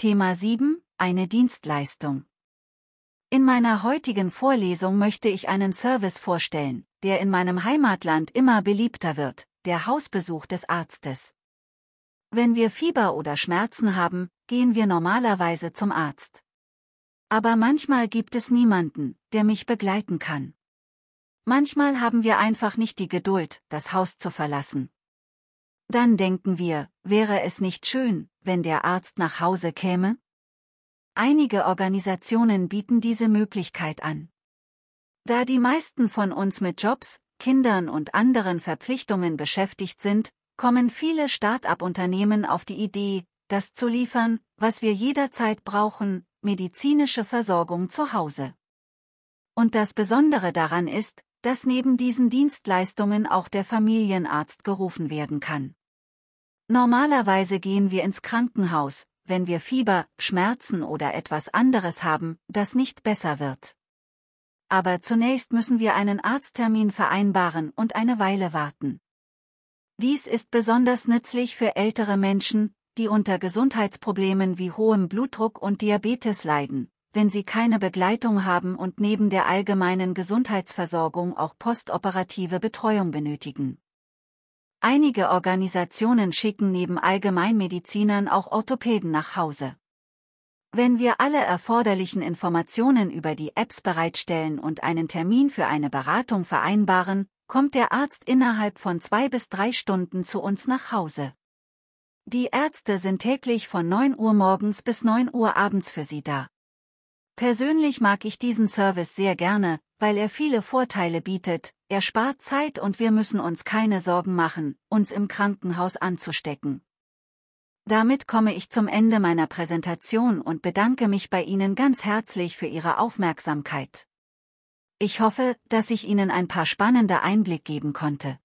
Thema 7, eine Dienstleistung. In meiner heutigen Vorlesung möchte ich einen Service vorstellen, der in meinem Heimatland immer beliebter wird, der Hausbesuch des Arztes. Wenn wir Fieber oder Schmerzen haben, gehen wir normalerweise zum Arzt. Aber manchmal gibt es niemanden, der mich begleiten kann. Manchmal haben wir einfach nicht die Geduld, das Haus zu verlassen. Dann denken wir, wäre es nicht schön, wenn der Arzt nach Hause käme? Einige Organisationen bieten diese Möglichkeit an. Da die meisten von uns mit Jobs, Kindern und anderen Verpflichtungen beschäftigt sind, kommen viele Start-up-Unternehmen auf die Idee, das zu liefern, was wir jederzeit brauchen, medizinische Versorgung zu Hause. Und das Besondere daran ist, dass neben diesen Dienstleistungen auch der Familienarzt gerufen werden kann. Normalerweise gehen wir ins Krankenhaus, wenn wir Fieber, Schmerzen oder etwas anderes haben, das nicht besser wird. Aber zunächst müssen wir einen Arzttermin vereinbaren und eine Weile warten. Dies ist besonders nützlich für ältere Menschen, die unter Gesundheitsproblemen wie hohem Blutdruck und Diabetes leiden, wenn sie keine Begleitung haben und neben der allgemeinen Gesundheitsversorgung auch postoperative Betreuung benötigen. Einige Organisationen schicken neben Allgemeinmedizinern auch Orthopäden nach Hause. Wenn wir alle erforderlichen Informationen über die Apps bereitstellen und einen Termin für eine Beratung vereinbaren, kommt der Arzt innerhalb von zwei bis drei Stunden zu uns nach Hause. Die Ärzte sind täglich von 9 Uhr morgens bis 9 Uhr abends für Sie da. Persönlich mag ich diesen Service sehr gerne, weil er viele Vorteile bietet, er spart Zeit und wir müssen uns keine Sorgen machen, uns im Krankenhaus anzustecken. Damit komme ich zum Ende meiner Präsentation und bedanke mich bei Ihnen ganz herzlich für Ihre Aufmerksamkeit. Ich hoffe, dass ich Ihnen ein paar spannende Einblick geben konnte.